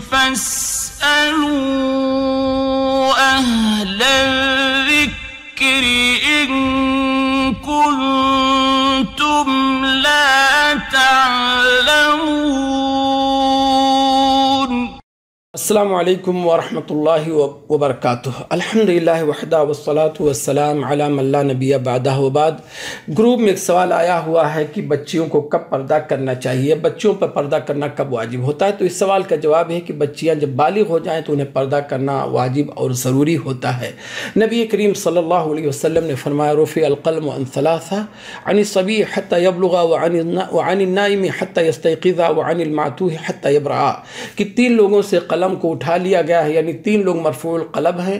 فاسألوا السلام عليكم ورحمة الله وبركاته الحمد لله وحدا والصلاة والسلام على من لا نبي بعدہ وبعد گروپ میں ایک سوال آیا ہوا ہے کہ بچیوں کو کب پردہ کرنا چاہیے بچیوں پر پردہ کرنا کب واجب ہوتا ہے تو اس سوال کا جواب ہے کہ بچیاں جب بالغ ہو جائیں تو انہیں پردہ کرنا واجب اور ضروری ہوتا ہے نبی کریم صلی اللہ علیہ وسلم نے فرمایا رفع القلم عن ثلاثہ عن الصبی حتى يبلغ وعن النائم حتى يستيقظ وعن المعتوہ حتى يبرع کہ تین لوگوں سے قلم کو اٹھا لیا گیا ہے یعنی تین لوگ مرفوع القلب ہیں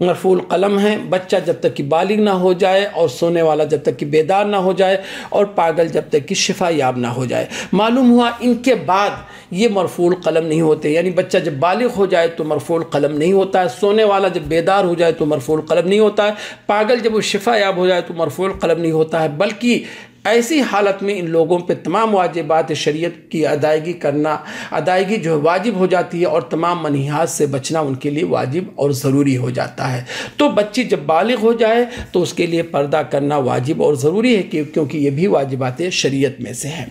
مرفوع القلم ہیں بچہ جب تک کہ بالغ نہ ہو جائے اور سونے والا جب تک کہ بیدار نہ ہو جائے اور پاگل جب تک کہ شفا یاب نہ ہو جائے معلوم ہوا ان کے بعد یہ مرفوع القلم نہیں ہوتے یعنی بچہ جب بالغ ہو جائے تو مرفوع القلم نہیں ہوتا ہے سونے والا جب بیدار ہو جائے تو مرفوع القلم نہیں ہوتا ہے پاگل جب وہ شفا یاب ہو جائے تو مرفوع القلم نہیں ہوتا ہے بلکہ ایسی حالت میں ان لوگوں پہ تمام واجبات شریعت کی ادائیگی کرنا ادائیگی جو ہے واجب ہو جاتی ہے اور تمام منحیات سے بچنا ان کے لیے واجب اور ضروری ہو جاتا ہے تو بچی جب بالغ ہو جائے تو اس کے لیے پردہ کرنا واجب اور ضروری ہے کیونکہ یہ بھی واجبات شریعت میں سے ہیں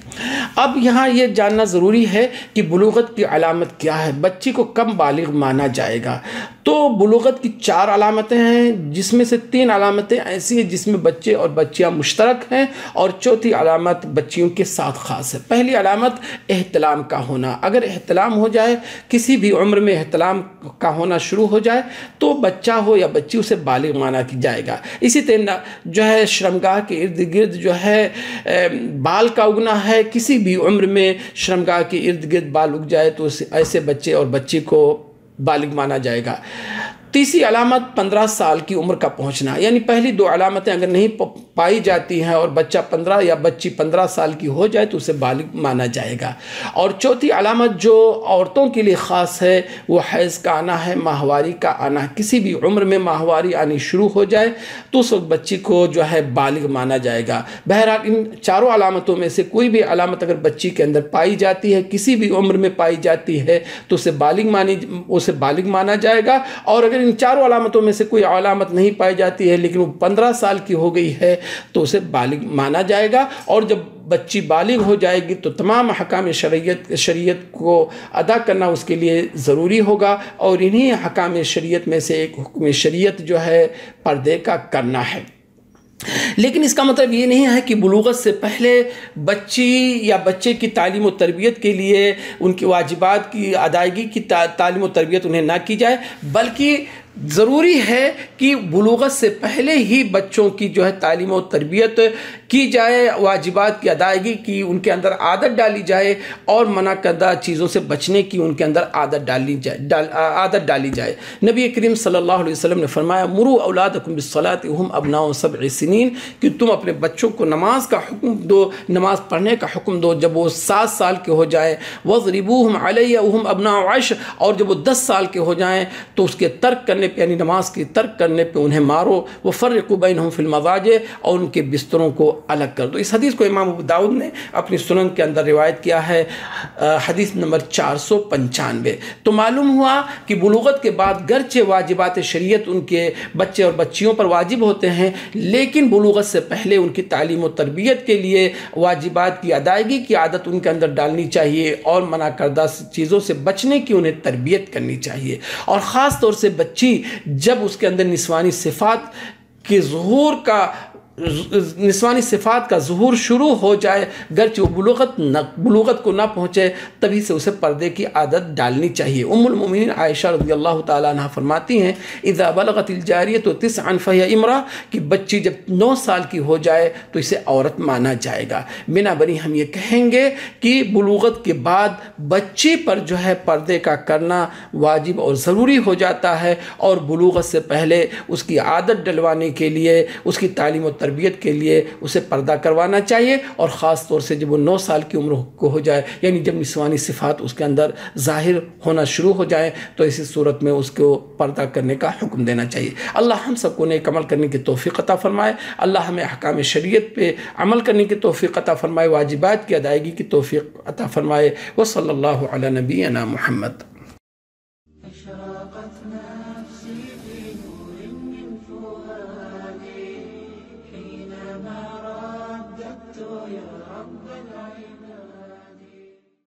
اب یہاں یہ جاننا ضروری ہے کہ بلوغت کی علامت کیا ہے بچی کو کم بالغ مانا جائے گا تو بلوغت کی چار علامتیں ہیں جس میں سے تین علامتیں ایسی ہیں جس میں بچے اور بچیاں مشترک ہیں اور چوتھی علامت بچیوں کے ساتھ خاص ہے پہلی علامت احتلام کا ہونا اگر احتلام ہو جائے کسی بھی عمر میں احتلام کا ہونا شروع ہو جائے تو بچہ ہو یا بچی اسے بالغ مانا کی جائے گا اسی طرح جو ہے شرمگاہ کے ارد گرد جو ہے بال کا اگنا ہے کسی بھی عمر میں شرمگاہ کے ارد گرد بال اگ جائے تو ایسے بچے اور بچی کو بالغ مانا جائے گا تیسری علامت پندرہ سال کی عمر کا پہنچنا یعنی پہلی دو علامتیں اگر نہیں پائی جاتی ہیں اور بچہ پندرہ یا بچی پندرہ سال کی ہو جائے تو اسے بالغ مانا جائے گا اور چوتھی علامت جو عورتوں کے لیے خاص ہے وہ حیض کا آنا ہے ماہواری کا آنا کسی بھی عمر میں ماہواری آنی شروع ہو جائے تو اس وقت بچی کو جو ہے بالغ مانا جائے گا بہرحال ان چاروں علامتوں میں سے کوئی بھی علامت اگر بچی کے اندر پائی جاتی ہے کسی بھی عمر میں پائی جاتی ہے تو اسے بالغ مانی اسے بالغ مانا جائے گا اور اگر اگر ان چاروں علامتوں میں سے کوئی علامت نہیں پائی جاتی ہے لیکن وہ پندرہ سال کی ہو گئی ہے تو اسے بالغ مانا جائے گا اور جب بچی بالغ ہو جائے گی تو تمام حکام شریعت شریعت کو ادا کرنا اس کے لیے ضروری ہوگا اور انہی حکام شریعت میں سے ایک حکم شریعت جو ہے پردے کا کرنا ہے لیکن اس کا مطلب یہ نہیں ہے کہ بلوغت سے پہلے بچی یا بچے کی تعلیم و تربیت کے لیے ان کی واجبات کی ادائیگی کی تعلیم و تربیت انہیں نہ کی جائے بلکہ ضروری ہے کہ بلوغت سے پہلے ہی بچوں کی جو ہے تعلیم و تربیت کی جائے واجبات کی ادائیگی کی ان کے اندر عادت ڈالی جائے اور منع کردہ چیزوں سے بچنے کی ان کے اندر عادت ڈالی جائے عادت ڈالی جائے نبی کریم صلی اللہ علیہ وسلم نے فرمایا مرو اولاد اکم ہم اہم سب سنین کہ تم اپنے بچوں کو نماز کا حکم دو نماز پڑھنے کا حکم دو جب وہ سات سال کے ہو جائے وز ہم علیہ ابنا عش اور جب وہ دس سال کے ہو جائیں تو اس کے ترک کرنے کرنے پہ یعنی نماز کی ترک کرنے پہ انہیں مارو وہ بینہم فی فرقے اور ان کے بستروں کو الگ کر دو اس حدیث کو امام ابو داود نے اپنی سنن کے اندر روایت کیا ہے حدیث نمبر چار سو پنچانوے تو معلوم ہوا کہ بلوغت کے بعد گرچہ واجبات شریعت ان کے بچے اور بچیوں پر واجب ہوتے ہیں لیکن بلوغت سے پہلے ان کی تعلیم و تربیت کے لیے واجبات کی ادائیگی کی عادت ان کے اندر ڈالنی چاہیے اور منع کردہ چیزوں سے بچنے کی انہیں تربیت کرنی چاہیے اور خاص طور سے بچی جب اس کے اندر نسوانی صفات کے ظہور کا نسوانی صفات کا ظہور شروع ہو جائے گرچہ وہ بلوغت نہ بلوغت کو نہ پہنچے تبھی سے اسے پردے کی عادت ڈالنی چاہیے ام المؤمنین عائشہ رضی اللہ تعالیٰ عنہ فرماتی ہیں اذا بلغت الجاریہ تو تس انفیہ امرا کہ بچی جب نو سال کی ہو جائے تو اسے عورت مانا جائے گا بنا بنی ہم یہ کہیں گے کہ بلوغت کے بعد بچی پر جو ہے پردے کا کرنا واجب اور ضروری ہو جاتا ہے اور بلوغت سے پہلے اس کی عادت ڈلوانے کے لیے اس کی تعلیم و تربیت کے لیے اسے پردہ کروانا چاہیے اور خاص طور سے جب وہ نو سال کی عمر کو ہو جائے یعنی جب نسوانی صفات اس کے اندر ظاہر ہونا شروع ہو جائے تو اسی صورت میں اس کو پردہ کرنے کا حکم دینا چاہیے اللہ ہم سب کو نیک عمل کرنے کی توفیق عطا فرمائے اللہ ہمیں احکام شریعت پہ عمل کرنے کی توفیق عطا فرمائے واجبات کی ادائیگی کی توفیق عطا فرمائے وہ صلی اللہ علیہ نبی محمد